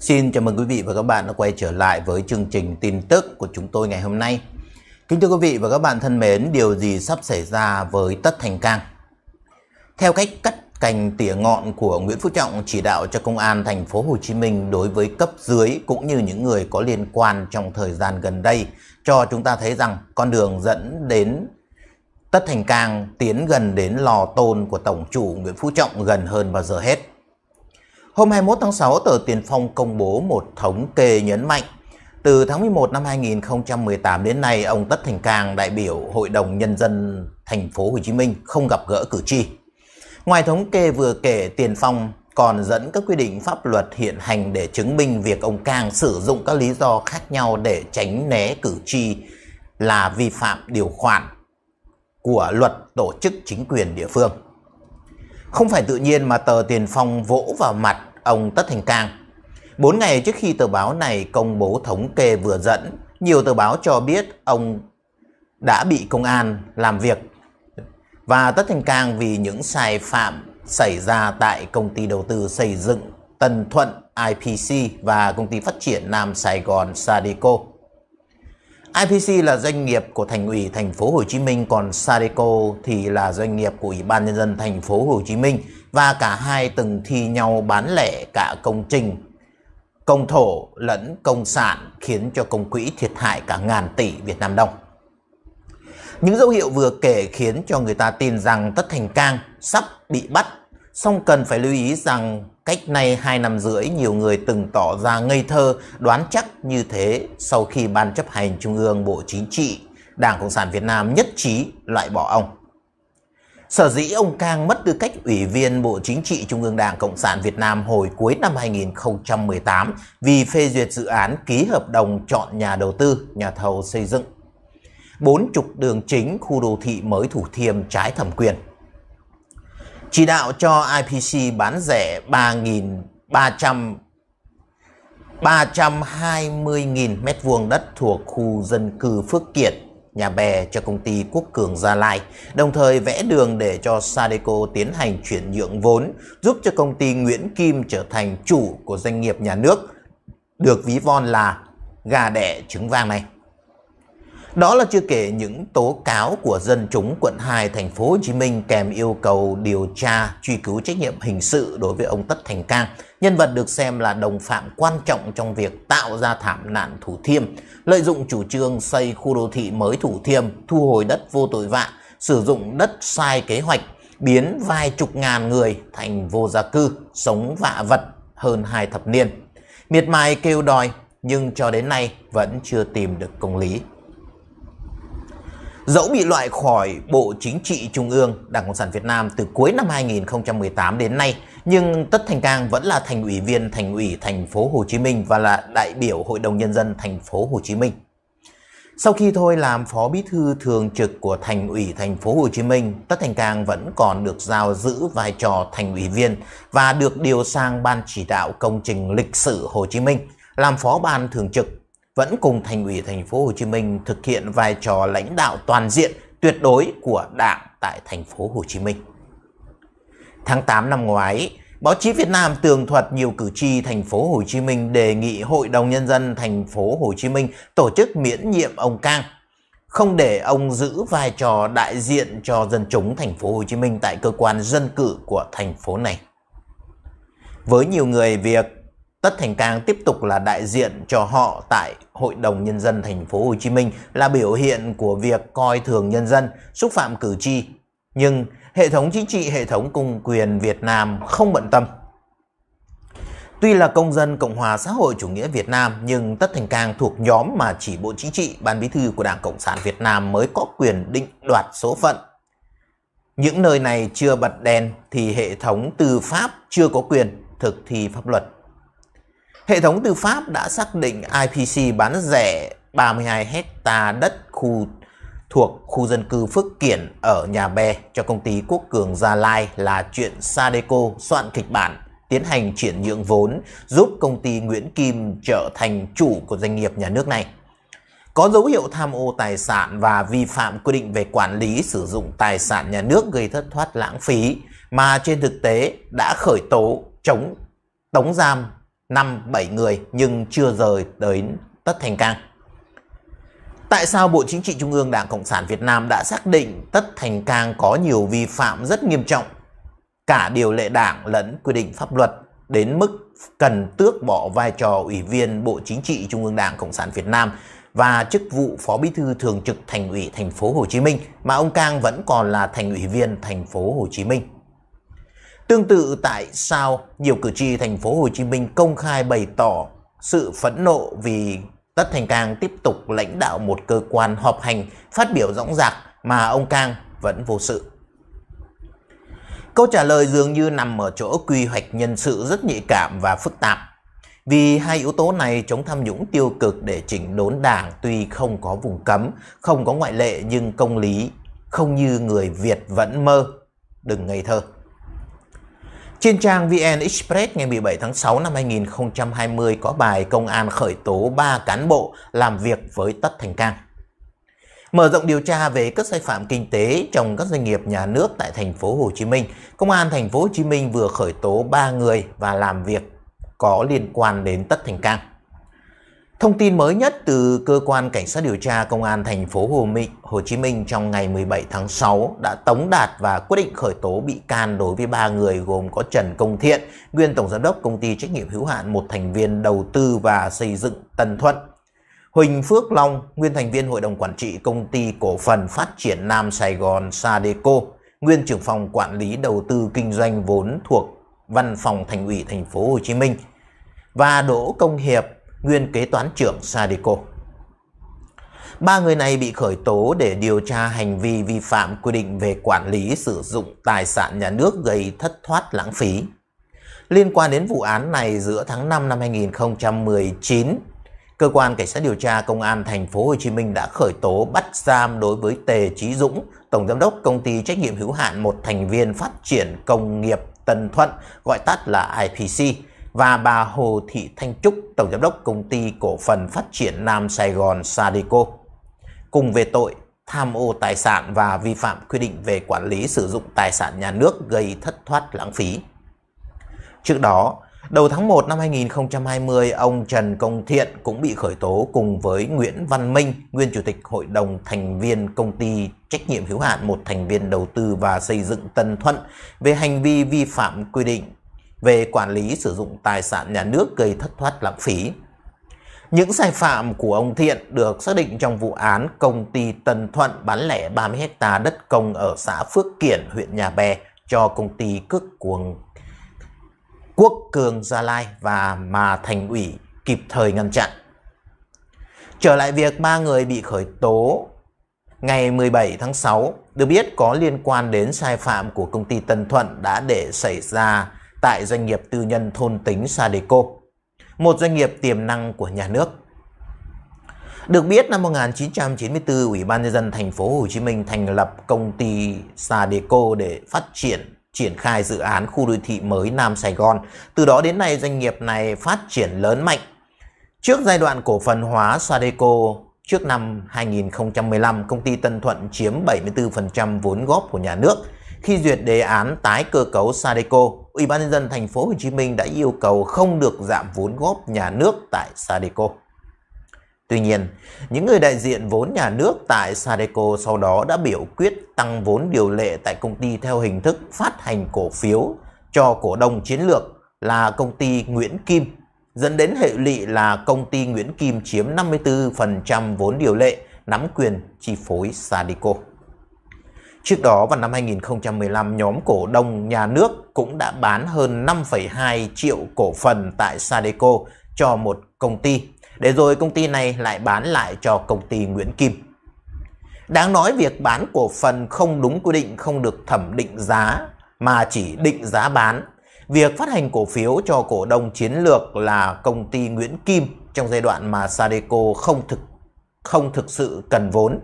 Xin chào mừng quý vị và các bạn đã quay trở lại với chương trình tin tức của chúng tôi ngày hôm nay. Kính thưa quý vị và các bạn thân mến, điều gì sắp xảy ra với Tất Thành Cang? Theo cách cắt cành tỉa ngọn của Nguyễn Phú Trọng chỉ đạo cho công an thành phố Hồ Chí Minh đối với cấp dưới cũng như những người có liên quan trong thời gian gần đây cho chúng ta thấy rằng con đường dẫn đến Tất Thành Cang tiến gần đến lò tôn của Tổng chủ Nguyễn Phú Trọng gần hơn bao giờ hết. Hôm 21 tháng 6, tờ Tiền Phong công bố một thống kê nhấn mạnh. Từ tháng 11 năm 2018 đến nay, ông Tất Thành Cang, đại biểu Hội đồng Nhân dân thành phố Hồ Chí Minh không gặp gỡ cử tri. Ngoài thống kê vừa kể, Tiền Phong còn dẫn các quy định pháp luật hiện hành để chứng minh việc ông Cang sử dụng các lý do khác nhau để tránh né cử tri là vi phạm điều khoản của luật tổ chức chính quyền địa phương. Không phải tự nhiên mà tờ tiền phong vỗ vào mặt ông Tất Thành Cang. Bốn ngày trước khi tờ báo này công bố thống kê vừa dẫn, nhiều tờ báo cho biết ông đã bị công an làm việc và Tất Thành Cang vì những sai phạm xảy ra tại công ty đầu tư xây dựng Tân Thuận IPC và công ty phát triển Nam Sài Gòn Sadico IPC là doanh nghiệp của thành ủy thành phố Hồ Chí Minh còn Sadeco thì là doanh nghiệp của Ủy ban nhân dân thành phố Hồ Chí Minh và cả hai từng thi nhau bán lẻ cả công trình công thổ lẫn công sản khiến cho công quỹ thiệt hại cả ngàn tỷ Việt Nam đồng. Những dấu hiệu vừa kể khiến cho người ta tin rằng Tất Thành Cang sắp bị bắt Song cần phải lưu ý rằng cách nay 2 năm rưỡi nhiều người từng tỏ ra ngây thơ đoán chắc như thế sau khi Ban chấp hành Trung ương Bộ Chính trị Đảng Cộng sản Việt Nam nhất trí loại bỏ ông. Sở dĩ ông Cang mất tư cách Ủy viên Bộ Chính trị Trung ương Đảng Cộng sản Việt Nam hồi cuối năm 2018 vì phê duyệt dự án ký hợp đồng chọn nhà đầu tư, nhà thầu xây dựng. Bốn trục đường chính khu đô thị mới Thủ Thiêm trái thẩm quyền chỉ đạo cho IPC bán rẻ 3.300 320.000 m2 đất thuộc khu dân cư Phước Kiệt, nhà bè cho công ty Quốc Cường Gia Lai, đồng thời vẽ đường để cho Sadeco tiến hành chuyển nhượng vốn, giúp cho công ty Nguyễn Kim trở thành chủ của doanh nghiệp nhà nước, được ví von là gà đẻ trứng vàng này. Đó là chưa kể những tố cáo của dân chúng quận 2 thành phố Hồ Chí Minh kèm yêu cầu điều tra truy cứu trách nhiệm hình sự đối với ông Tất Thành Cang, nhân vật được xem là đồng phạm quan trọng trong việc tạo ra thảm nạn Thủ Thiêm, lợi dụng chủ trương xây khu đô thị mới Thủ Thiêm, thu hồi đất vô tội vạ, sử dụng đất sai kế hoạch, biến vài chục ngàn người thành vô gia cư, sống vạ vật hơn hai thập niên. Miệt mài kêu đòi nhưng cho đến nay vẫn chưa tìm được công lý. Dẫu bị loại khỏi Bộ Chính trị Trung ương Đảng Cộng sản Việt Nam từ cuối năm 2018 đến nay, nhưng Tất Thành Cang vẫn là thành ủy viên thành ủy thành phố Hồ Chí Minh và là đại biểu Hội đồng Nhân dân thành phố Hồ Chí Minh. Sau khi thôi làm phó bí thư thường trực của thành ủy thành phố Hồ Chí Minh, Tất Thành Cang vẫn còn được giao giữ vai trò thành ủy viên và được điều sang ban chỉ đạo công trình lịch sử Hồ Chí Minh, làm phó ban thường trực vẫn cùng thành ủy thành phố Hồ Chí Minh thực hiện vai trò lãnh đạo toàn diện tuyệt đối của Đảng tại thành phố Hồ Chí Minh. Tháng 8 năm ngoái, báo chí Việt Nam tường thuật nhiều cử tri thành phố Hồ Chí Minh đề nghị Hội đồng nhân dân thành phố Hồ Chí Minh tổ chức miễn nhiệm ông Cang, không để ông giữ vai trò đại diện cho dân chúng thành phố Hồ Chí Minh tại cơ quan dân cử của thành phố này. Với nhiều người việc Tất Thành Cang tiếp tục là đại diện cho họ tại Hội đồng Nhân dân thành phố Hồ Chí Minh là biểu hiện của việc coi thường nhân dân, xúc phạm cử tri. Nhưng hệ thống chính trị, hệ thống công quyền Việt Nam không bận tâm. Tuy là công dân Cộng hòa xã hội chủ nghĩa Việt Nam nhưng Tất Thành Cang thuộc nhóm mà chỉ Bộ Chính trị, Ban Bí thư của Đảng Cộng sản Việt Nam mới có quyền định đoạt số phận. Những nơi này chưa bật đèn thì hệ thống tư pháp chưa có quyền thực thi pháp luật. Hệ thống tư pháp đã xác định IPC bán rẻ 32 hecta đất khu thuộc khu dân cư Phước Kiển ở Nhà Bè cho công ty Quốc Cường Gia Lai là chuyện Sadeco soạn kịch bản, tiến hành chuyển nhượng vốn giúp công ty Nguyễn Kim trở thành chủ của doanh nghiệp nhà nước này. Có dấu hiệu tham ô tài sản và vi phạm quy định về quản lý sử dụng tài sản nhà nước gây thất thoát lãng phí mà trên thực tế đã khởi tố chống tống giam năm bảy người nhưng chưa rời đến Tất Thành Cang. Tại sao Bộ Chính trị Trung ương Đảng Cộng sản Việt Nam đã xác định Tất Thành Cang có nhiều vi phạm rất nghiêm trọng, cả điều lệ đảng lẫn quy định pháp luật đến mức cần tước bỏ vai trò Ủy viên Bộ Chính trị Trung ương Đảng Cộng sản Việt Nam và chức vụ Phó Bí thư Thường trực Thành ủy Thành phố Hồ Chí Minh mà ông Cang vẫn còn là Thành ủy viên Thành phố Hồ Chí Minh. Tương tự tại sao nhiều cử tri thành phố Hồ Chí Minh công khai bày tỏ sự phẫn nộ vì Tất Thành Cang tiếp tục lãnh đạo một cơ quan họp hành phát biểu rõng rạc mà ông Cang vẫn vô sự. Câu trả lời dường như nằm ở chỗ quy hoạch nhân sự rất nhạy cảm và phức tạp. Vì hai yếu tố này chống tham nhũng tiêu cực để chỉnh đốn đảng tuy không có vùng cấm, không có ngoại lệ nhưng công lý không như người Việt vẫn mơ. Đừng ngây thơ. Trên trang VN Express ngày 17 tháng 6 năm 2020 có bài công an khởi tố 3 cán bộ làm việc với Tất Thành Cang. Mở rộng điều tra về các sai phạm kinh tế trong các doanh nghiệp nhà nước tại thành phố Hồ Chí Minh, công an thành phố Hồ Chí Minh vừa khởi tố 3 người và làm việc có liên quan đến Tất Thành Cang. Thông tin mới nhất từ cơ quan cảnh sát điều tra công an thành phố Hồ, Mỹ, Hồ Chí Minh trong ngày 17 tháng 6 đã tống đạt và quyết định khởi tố bị can đối với ba người gồm có Trần Công Thiện, nguyên tổng giám đốc công ty trách nhiệm hữu hạn một thành viên đầu tư và xây dựng Tân Thuận, Huỳnh Phước Long, nguyên thành viên hội đồng quản trị công ty cổ phần phát triển Nam Sài Gòn Sadeco, nguyên trưởng phòng quản lý đầu tư kinh doanh vốn thuộc văn phòng thành ủy thành phố Hồ Chí Minh và Đỗ Công Hiệp, nguyên kế toán trưởng Sadico. Ba người này bị khởi tố để điều tra hành vi vi phạm quy định về quản lý sử dụng tài sản nhà nước gây thất thoát lãng phí. Liên quan đến vụ án này giữa tháng 5 năm 2019, cơ quan cảnh sát điều tra công an thành phố Hồ Chí Minh đã khởi tố bắt giam đối với Tề Chí Dũng, tổng giám đốc công ty trách nhiệm hữu hạn một thành viên phát triển công nghiệp Tân Thuận, gọi tắt là IPC và bà Hồ Thị Thanh Trúc, Tổng Giám đốc Công ty Cổ phần Phát triển Nam Sài Gòn Sadico, cùng về tội tham ô tài sản và vi phạm quy định về quản lý sử dụng tài sản nhà nước gây thất thoát lãng phí. Trước đó, đầu tháng 1 năm 2020, ông Trần Công Thiện cũng bị khởi tố cùng với Nguyễn Văn Minh, nguyên chủ tịch hội đồng thành viên công ty trách nhiệm hữu hạn một thành viên đầu tư và xây dựng Tân Thuận về hành vi vi phạm quy định về quản lý sử dụng tài sản nhà nước gây thất thoát lãng phí. Những sai phạm của ông Thiện được xác định trong vụ án công ty Tân Thuận bán lẻ 30 ha đất công ở xã Phước Kiển, huyện Nhà Bè cho công ty cước cuồng Quốc Cường Gia Lai và mà thành ủy kịp thời ngăn chặn. Trở lại việc ba người bị khởi tố ngày 17 tháng 6, được biết có liên quan đến sai phạm của công ty Tân Thuận đã để xảy ra tại doanh nghiệp tư nhân thôn tính Sadeco, một doanh nghiệp tiềm năng của nhà nước. Được biết năm 1994, Ủy ban nhân dân thành phố Hồ Chí Minh thành lập công ty Sadeco để phát triển triển khai dự án khu đô thị mới Nam Sài Gòn. Từ đó đến nay doanh nghiệp này phát triển lớn mạnh. Trước giai đoạn cổ phần hóa Sadeco trước năm 2015, công ty Tân Thuận chiếm 74% vốn góp của nhà nước khi duyệt đề án tái cơ cấu Sadeco Ủy ban nhân dân thành phố Hồ Chí Minh đã yêu cầu không được giảm vốn góp nhà nước tại Sadeco. Tuy nhiên, những người đại diện vốn nhà nước tại Sadeco sau đó đã biểu quyết tăng vốn điều lệ tại công ty theo hình thức phát hành cổ phiếu cho cổ đông chiến lược là công ty Nguyễn Kim, dẫn đến hệ lụy là công ty Nguyễn Kim chiếm 54% vốn điều lệ nắm quyền chi phối Sadeco. Trước đó vào năm 2015, nhóm cổ đông nhà nước cũng đã bán hơn 5,2 triệu cổ phần tại Sadeco cho một công ty, để rồi công ty này lại bán lại cho công ty Nguyễn Kim. Đáng nói việc bán cổ phần không đúng quy định không được thẩm định giá mà chỉ định giá bán. Việc phát hành cổ phiếu cho cổ đông chiến lược là công ty Nguyễn Kim trong giai đoạn mà Sadeco không thực không thực sự cần vốn.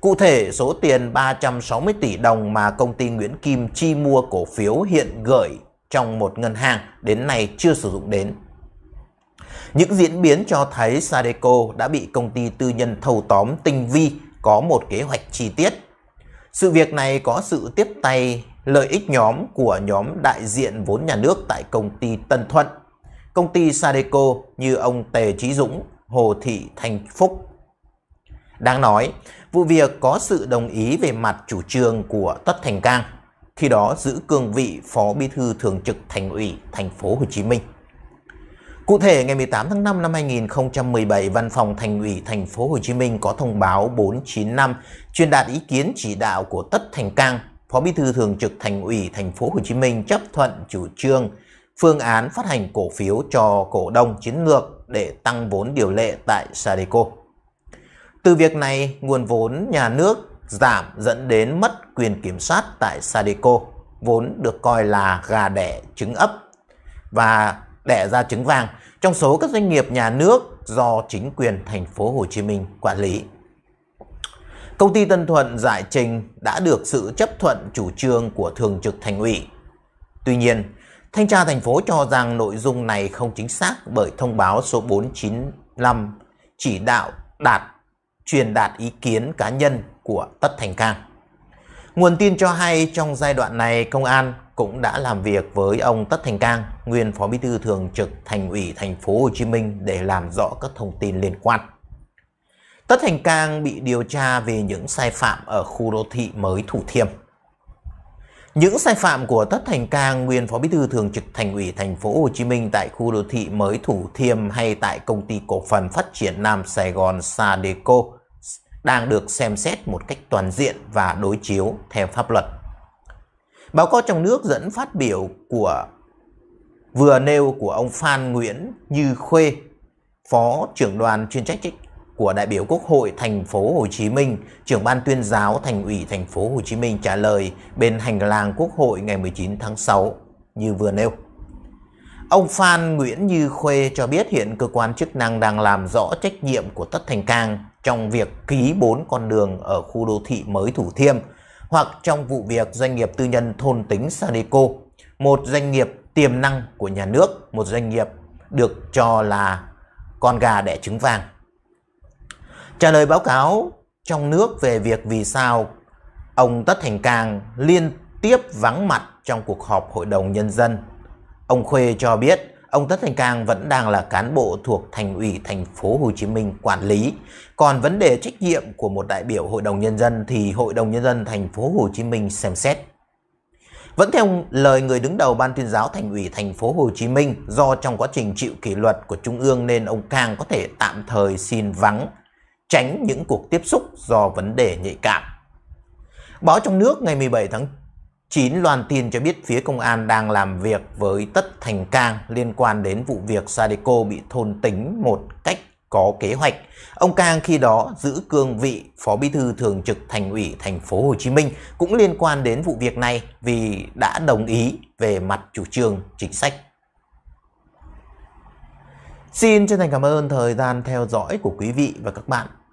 Cụ thể, số tiền 360 tỷ đồng mà công ty Nguyễn Kim chi mua cổ phiếu hiện gửi trong một ngân hàng đến nay chưa sử dụng đến. Những diễn biến cho thấy Sadeco đã bị công ty tư nhân thâu tóm tinh vi có một kế hoạch chi tiết. Sự việc này có sự tiếp tay lợi ích nhóm của nhóm đại diện vốn nhà nước tại công ty Tân Thuận, công ty Sadeco như ông Tề Trí Dũng, Hồ Thị Thành Phúc Đáng nói, vụ việc có sự đồng ý về mặt chủ trương của Tất Thành Cang, khi đó giữ cương vị Phó Bí thư Thường trực Thành ủy Thành phố Hồ Chí Minh. Cụ thể, ngày 18 tháng 5 năm 2017, Văn phòng Thành ủy Thành phố Hồ Chí Minh có thông báo 495 truyền đạt ý kiến chỉ đạo của Tất Thành Cang, Phó Bí thư Thường trực Thành ủy Thành phố Hồ Chí Minh chấp thuận chủ trương phương án phát hành cổ phiếu cho cổ đông chiến lược để tăng vốn điều lệ tại Sadeco. Từ việc này, nguồn vốn nhà nước giảm dẫn đến mất quyền kiểm soát tại Sadeco, vốn được coi là gà đẻ trứng ấp và đẻ ra trứng vàng trong số các doanh nghiệp nhà nước do chính quyền thành phố Hồ Chí Minh quản lý. Công ty Tân Thuận giải trình đã được sự chấp thuận chủ trương của Thường trực Thành ủy. Tuy nhiên, Thanh tra thành phố cho rằng nội dung này không chính xác bởi thông báo số 495 chỉ đạo đạt truyền đạt ý kiến cá nhân của Tất Thành Cang. Nguồn tin cho hay trong giai đoạn này công an cũng đã làm việc với ông Tất Thành Cang, nguyên phó bí thư thường trực Thành ủy Thành phố Hồ Chí Minh để làm rõ các thông tin liên quan. Tất Thành Cang bị điều tra về những sai phạm ở khu đô thị mới Thủ Thiêm. Những sai phạm của Tất Thành Cang, nguyên Phó Bí thư Thường trực Thành ủy Thành phố Hồ Chí Minh tại khu đô thị mới Thủ Thiêm hay tại công ty cổ phần phát triển Nam Sài Gòn Sadeco đang được xem xét một cách toàn diện và đối chiếu theo pháp luật. Báo cáo trong nước dẫn phát biểu của vừa nêu của ông Phan Nguyễn Như Khuê, Phó trưởng đoàn chuyên trách của đại biểu Quốc hội thành phố Hồ Chí Minh, trưởng ban tuyên giáo Thành ủy thành phố Hồ Chí Minh trả lời bên hành lang Quốc hội ngày 19 tháng 6 như vừa nêu. Ông Phan Nguyễn Như Khuê cho biết hiện cơ quan chức năng đang làm rõ trách nhiệm của Tất Thành Cang trong việc ký 4 con đường ở khu đô thị mới Thủ Thiêm hoặc trong vụ việc doanh nghiệp tư nhân thôn tính Sadeco, một doanh nghiệp tiềm năng của nhà nước, một doanh nghiệp được cho là con gà đẻ trứng vàng. Trả lời báo cáo trong nước về việc vì sao ông Tất Thành Cang liên tiếp vắng mặt trong cuộc họp Hội đồng Nhân dân, ông Khuê cho biết ông Tất Thành Cang vẫn đang là cán bộ thuộc thành ủy thành phố Hồ Chí Minh quản lý. Còn vấn đề trách nhiệm của một đại biểu Hội đồng Nhân dân thì Hội đồng Nhân dân thành phố Hồ Chí Minh xem xét. Vẫn theo lời người đứng đầu Ban tuyên giáo Thành ủy thành phố Hồ Chí Minh, do trong quá trình chịu kỷ luật của Trung ương nên ông Cang có thể tạm thời xin vắng tránh những cuộc tiếp xúc do vấn đề nhạy cảm. Báo trong nước ngày 17 tháng 9 loan tin cho biết phía công an đang làm việc với Tất Thành Cang liên quan đến vụ việc Sadeco bị thôn tính một cách có kế hoạch. Ông Cang khi đó giữ cương vị Phó Bí thư Thường trực Thành ủy Thành phố Hồ Chí Minh cũng liên quan đến vụ việc này vì đã đồng ý về mặt chủ trương chính sách. Xin chân thành cảm ơn thời gian theo dõi của quý vị và các bạn